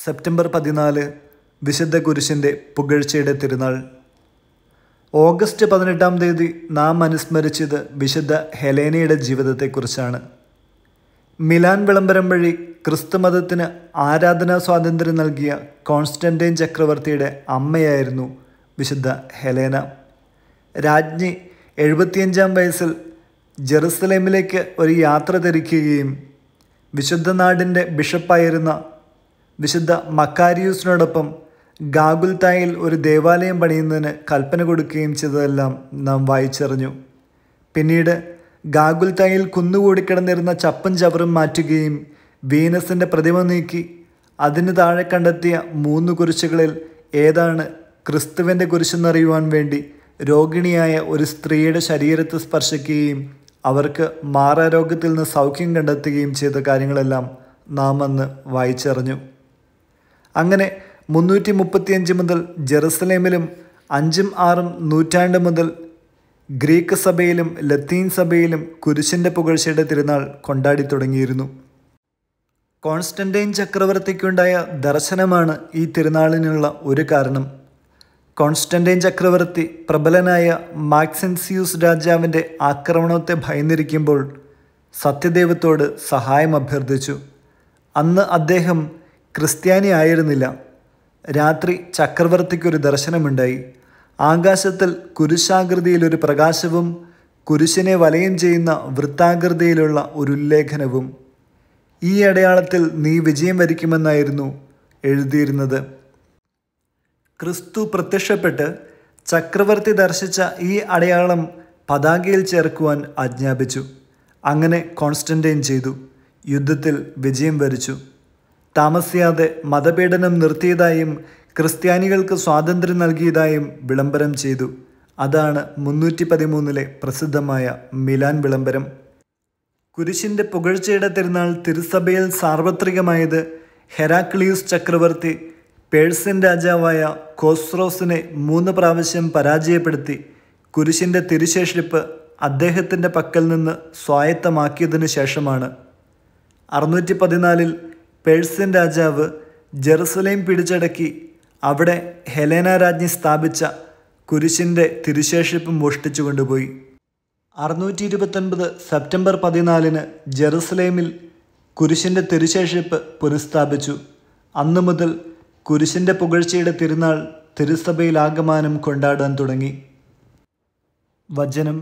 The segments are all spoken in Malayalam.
സെപ്റ്റംബർ പതിനാല് വിശുദ്ധ കുരിശിൻ്റെ പുകഴ്ചയുടെ തിരുനാൾ ഓഗസ്റ്റ് പതിനെട്ടാം തീയതി നാം അനുസ്മരിച്ചത് വിശുദ്ധ ഹെലേനയുടെ ജീവിതത്തെക്കുറിച്ചാണ് മിലാൻ വിളംബരം വഴി ക്രിസ്തുമതത്തിന് ആരാധനാ സ്വാതന്ത്ര്യം നൽകിയ കോൺസ്റ്റൻറ്റൈൻ ചക്രവർത്തിയുടെ അമ്മയായിരുന്നു വിശുദ്ധ ഹെലേന രാജ്ഞി എഴുപത്തിയഞ്ചാം വയസ്സിൽ ജെറുസലേമിലേക്ക് ഒരു യാത്ര തിരിക്കുകയും വിശുദ്ധ നാടിൻ്റെ ബിഷപ്പായിരുന്ന വിശുദ്ധ മക്കാരിയൂസിനോടൊപ്പം ഗാഗുൽത്തായിൽ ഒരു ദേവാലയം പണിയുന്നതിന് കൽപ്പന കൊടുക്കുകയും ചെയ്തതെല്ലാം നാം വായിച്ചറിഞ്ഞു പിന്നീട് ഗാഗുൽത്തായിൽ കുന്നുകൂടി കിടന്നിരുന്ന ചപ്പും ചവറും മാറ്റുകയും വീനസിൻ്റെ പ്രതിമ നീക്കി അതിന് താഴെ കണ്ടെത്തിയ മൂന്ന് കുരിശുകളിൽ ഏതാണ് ക്രിസ്തുവിൻ്റെ കുരിശെന്നറിയുവാൻ വേണ്ടി രോഗിണിയായ ഒരു സ്ത്രീയുടെ ശരീരത്തെ സ്പർശിക്കുകയും അവർക്ക് മാറാരോഗ്യത്തിൽ നിന്ന് സൗഖ്യം കണ്ടെത്തുകയും ചെയ്ത കാര്യങ്ങളെല്ലാം നാം അന്ന് വായിച്ചറിഞ്ഞു അങ്ങനെ മുന്നൂറ്റി മുപ്പത്തിയഞ്ച് മുതൽ ജെറുസലേമിലും അഞ്ചും ആറും നൂറ്റാണ്ട് മുതൽ ഗ്രീക്ക് സഭയിലും ലത്തീൻ സഭയിലും കുരിശിൻ്റെ പുകഴ്ചയുടെ തിരുനാൾ കൊണ്ടാടി തുടങ്ങിയിരുന്നു കോൺസ്റ്റൻറ്റൈൻ ചക്രവർത്തിക്കുണ്ടായ ദർശനമാണ് ഈ തിരുനാളിനുള്ള ഒരു കാരണം കോൺസ്റ്റൻറ്റൈൻ ചക്രവർത്തി പ്രബലനായ മാക്സെൻസിയൂസ് രാജാവിൻ്റെ ആക്രമണത്തെ ഭയന്നിരിക്കുമ്പോൾ സത്യദേവത്തോട് സഹായം അഭ്യർത്ഥിച്ചു അന്ന് അദ്ദേഹം ക്രിസ്ത്യാനി ആയിരുന്നില്ല രാത്രി ചക്രവർത്തിക്കൊരു ദർശനമുണ്ടായി ആകാശത്തിൽ കുരിശാകൃതിയിലൊരു പ്രകാശവും കുരിശിനെ വലയം ചെയ്യുന്ന വൃത്താകൃതിയിലുള്ള ഒരു ഉല്ലേഖനവും ഈ അടയാളത്തിൽ നീ വിജയം വരിക്കുമെന്നായിരുന്നു എഴുതിയിരുന്നത് ക്രിസ്തു പ്രത്യക്ഷപ്പെട്ട് ചക്രവർത്തി ദർശിച്ച ഈ അടയാളം പതാകയിൽ ചേർക്കുവാൻ ആജ്ഞാപിച്ചു അങ്ങനെ കോൺസ്റ്റൻറ്റൈൻ ചെയ്തു യുദ്ധത്തിൽ വിജയം വരിച്ചു താമസിയാതെ മതപീഡനം നിർത്തിയതായും ക്രിസ്ത്യാനികൾക്ക് സ്വാതന്ത്ര്യം നൽകിയതായും വിളംബരം ചെയ്തു അതാണ് മുന്നൂറ്റി പതിമൂന്നിലെ പ്രസിദ്ധമായ മിലാൻ വിളംബരം കുരിശിൻ്റെ പുകഴ്ചയുടെ തിരുനാൾ തിരുസഭയിൽ സാർവത്രികമായത് ഹെരാക്ലിയൂസ് ചക്രവർത്തി പേഴ്സ്യൻ രാജാവായ കോസ്രോസിനെ മൂന്ന് പ്രാവശ്യം പരാജയപ്പെടുത്തി കുരിശിൻ്റെ തിരുശേഷിപ്പ് അദ്ദേഹത്തിൻ്റെ പക്കൽ നിന്ന് സ്വായത്തമാക്കിയതിനു ശേഷമാണ് അറുന്നൂറ്റി പതിനാലിൽ പേഴ്സ്യൻ രാജാവ് ജെറുസലേം പിടിച്ചടക്കി അവിടെ ഹെലേന രാജ്ഞി സ്ഥാപിച്ച കുരിശിൻ്റെ തിരുശേഷിപ്പ് മോഷ്ടിച്ചു കൊണ്ടുപോയി അറുന്നൂറ്റി ഇരുപത്തൊൻപത് സെപ്റ്റംബർ പതിനാലിന് ജെറുസലേമിൽ കുരിശിൻ്റെ തിരുശേഷിപ്പ് പുനഃസ്ഥാപിച്ചു അന്നു മുതൽ കുരിശിൻ്റെ പുകഴ്ചയുടെ തിരുനാൾ തിരുസഭയിൽ ആഗമാനം കൊണ്ടാടാൻ തുടങ്ങി വചനം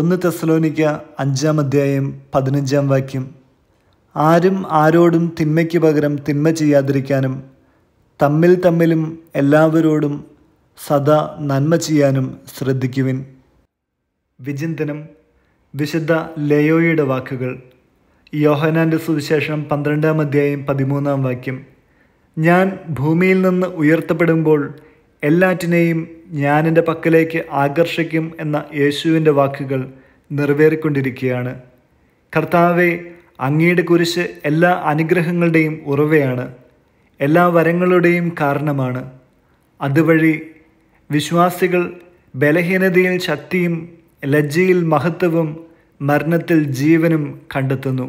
ഒന്ന് തെസലോനിക്ക അഞ്ചാം അധ്യായം പതിനഞ്ചാം വാക്യം ആരും ആരോടും തിന്മയ്ക്ക് പകരം തിന്മ ചെയ്യാതിരിക്കാനും തമ്മിൽ തമ്മിലും എല്ലാവരോടും സദാ നന്മ ചെയ്യാനും ശ്രദ്ധിക്കുവിൻ വിചിന്തനം വിശുദ്ധ ലയോയുടെ വാക്കുകൾ യോഹനാൻ്റെ സുവിശേഷം പന്ത്രണ്ടാം അധ്യായം പതിമൂന്നാം വാക്യം ഞാൻ ഭൂമിയിൽ നിന്ന് ഉയർത്തപ്പെടുമ്പോൾ എല്ലാറ്റിനെയും ഞാൻ എൻ്റെ പക്കലേക്ക് ആകർഷിക്കും എന്ന യേശുവിൻ്റെ വാക്കുകൾ നിറവേറിക്കൊണ്ടിരിക്കുകയാണ് കർത്താവെ അങ്ങയുടെ കുരിശ് എല്ലാ അനുഗ്രഹങ്ങളുടെയും ഉറവയാണ് എല്ലാ വരങ്ങളുടെയും കാരണമാണ് അതുവഴി വിശ്വാസികൾ ബലഹീനതയിൽ ശക്തിയും ലജ്ജയിൽ മഹത്വവും മരണത്തിൽ ജീവനും കണ്ടെത്തുന്നു